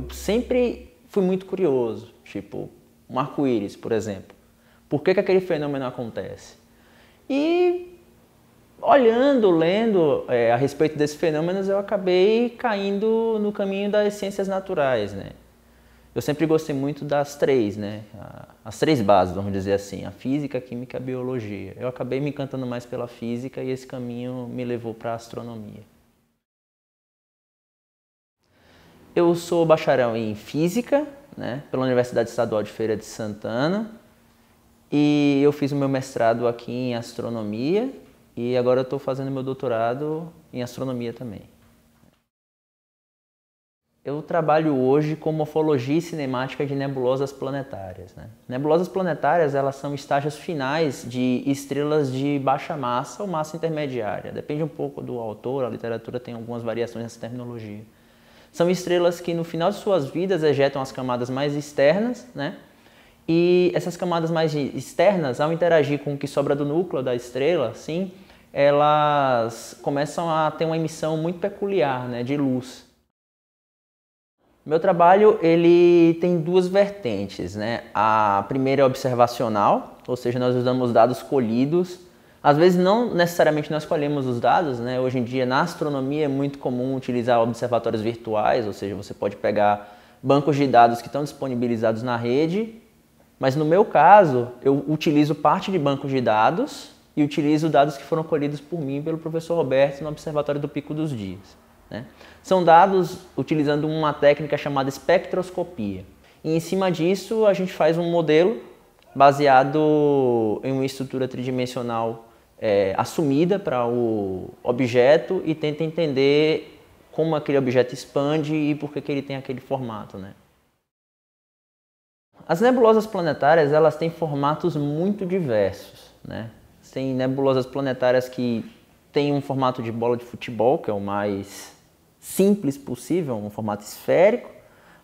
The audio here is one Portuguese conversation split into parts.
eu sempre fui muito curioso, tipo um arco-íris, por exemplo. Por que, que aquele fenômeno acontece? E olhando, lendo é, a respeito desses fenômenos, eu acabei caindo no caminho das ciências naturais, né? Eu sempre gostei muito das três, né? As três bases, vamos dizer assim, a física, a química e a biologia. Eu acabei me encantando mais pela física e esse caminho me levou para a astronomia. Eu sou bacharel em Física, né, pela Universidade Estadual de Feira de Santana. E eu fiz o meu mestrado aqui em Astronomia e agora eu estou fazendo meu doutorado em Astronomia também. Eu trabalho hoje com morfologia cinemática de nebulosas planetárias. Né? Nebulosas planetárias elas são estágios finais de estrelas de baixa massa ou massa intermediária. Depende um pouco do autor, a literatura tem algumas variações nessa terminologia. São estrelas que no final de suas vidas ejetam as camadas mais externas, né? E essas camadas mais externas, ao interagir com o que sobra do núcleo da estrela, sim, elas começam a ter uma emissão muito peculiar, né, de luz. Meu trabalho ele tem duas vertentes, né? A primeira é observacional, ou seja, nós usamos dados colhidos às vezes não necessariamente nós colhemos os dados, né? Hoje em dia na astronomia é muito comum utilizar observatórios virtuais, ou seja, você pode pegar bancos de dados que estão disponibilizados na rede, mas no meu caso eu utilizo parte de bancos de dados e utilizo dados que foram colhidos por mim pelo professor Roberto no Observatório do Pico dos Dias. Né? São dados utilizando uma técnica chamada espectroscopia. E em cima disso a gente faz um modelo baseado em uma estrutura tridimensional é, assumida para o objeto e tenta entender como aquele objeto expande e por que, que ele tem aquele formato. Né? As nebulosas planetárias elas têm formatos muito diversos. Né? Tem nebulosas planetárias que têm um formato de bola de futebol, que é o mais simples possível, um formato esférico.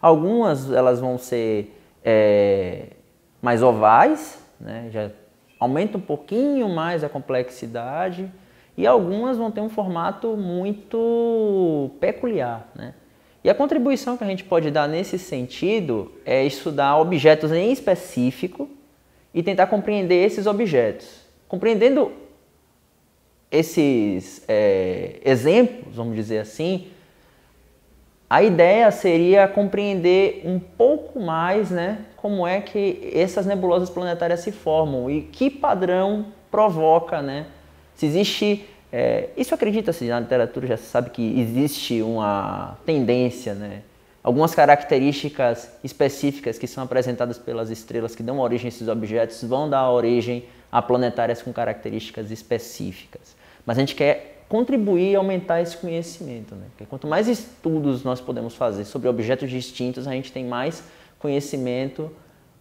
Algumas elas vão ser é, mais ovais, né? já aumenta um pouquinho mais a complexidade e algumas vão ter um formato muito peculiar, né? E a contribuição que a gente pode dar nesse sentido é estudar objetos em específico e tentar compreender esses objetos. Compreendendo esses é, exemplos, vamos dizer assim, a ideia seria compreender um pouco mais né, como é que essas nebulosas planetárias se formam e que padrão provoca, né? Se existe. É, isso acredita-se, na literatura já se sabe que existe uma tendência, né? Algumas características específicas que são apresentadas pelas estrelas que dão origem a esses objetos vão dar origem a planetárias com características específicas. Mas a gente quer contribuir e aumentar esse conhecimento. Né? Porque quanto mais estudos nós podemos fazer sobre objetos distintos, a gente tem mais conhecimento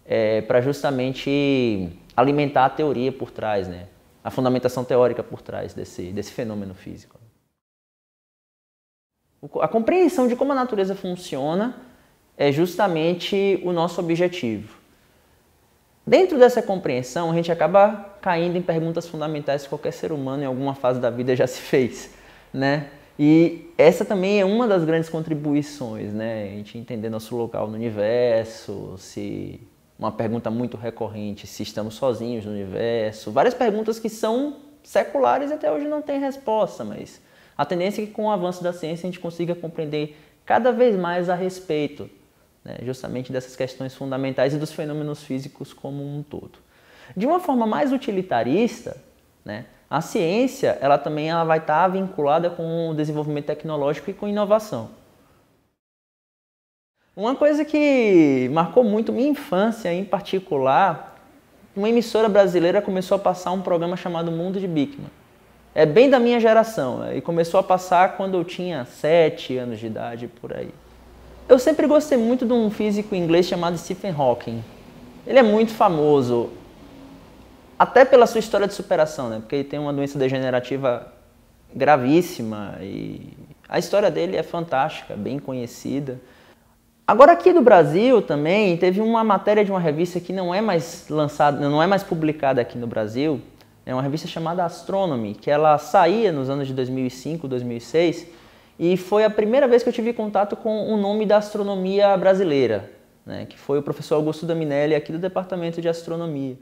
é, para justamente alimentar a teoria por trás, né? a fundamentação teórica por trás desse, desse fenômeno físico. A compreensão de como a natureza funciona é justamente o nosso objetivo. Dentro dessa compreensão, a gente acaba caindo em perguntas fundamentais que qualquer ser humano em alguma fase da vida já se fez, né? E essa também é uma das grandes contribuições, né? A gente entender nosso local no universo, se uma pergunta muito recorrente, se estamos sozinhos no universo, várias perguntas que são seculares e até hoje não têm resposta, mas a tendência é que com o avanço da ciência a gente consiga compreender cada vez mais a respeito, né? justamente dessas questões fundamentais e dos fenômenos físicos como um todo. De uma forma mais utilitarista, né, a ciência ela também ela vai estar tá vinculada com o desenvolvimento tecnológico e com inovação. Uma coisa que marcou muito minha infância em particular, uma emissora brasileira começou a passar um programa chamado Mundo de Bickman. É bem da minha geração né, e começou a passar quando eu tinha sete anos de idade por aí. Eu sempre gostei muito de um físico inglês chamado Stephen Hawking. Ele é muito famoso até pela sua história de superação, né? Porque ele tem uma doença degenerativa gravíssima e a história dele é fantástica, bem conhecida. Agora aqui do Brasil também teve uma matéria de uma revista que não é mais lançada, não é mais publicada aqui no Brasil. É uma revista chamada Astronomy, que ela saía nos anos de 2005, 2006 e foi a primeira vez que eu tive contato com o nome da astronomia brasileira, né, que foi o professor Augusto Daminelli aqui do Departamento de Astronomia.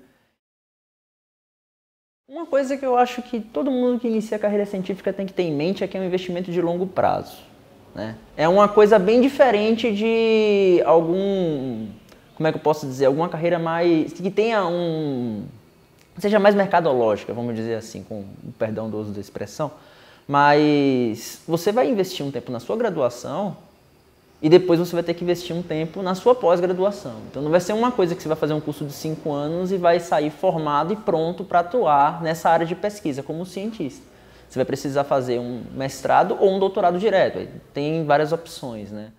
Uma coisa que eu acho que todo mundo que inicia a carreira científica tem que ter em mente é que é um investimento de longo prazo. Né? É uma coisa bem diferente de algum, como é que eu posso dizer, alguma carreira mais que tenha um seja mais mercadológica, vamos dizer assim, com o perdão do uso da expressão, mas você vai investir um tempo na sua graduação e depois você vai ter que investir um tempo na sua pós-graduação. Então não vai ser uma coisa que você vai fazer um curso de cinco anos e vai sair formado e pronto para atuar nessa área de pesquisa como cientista. Você vai precisar fazer um mestrado ou um doutorado direto. Tem várias opções, né?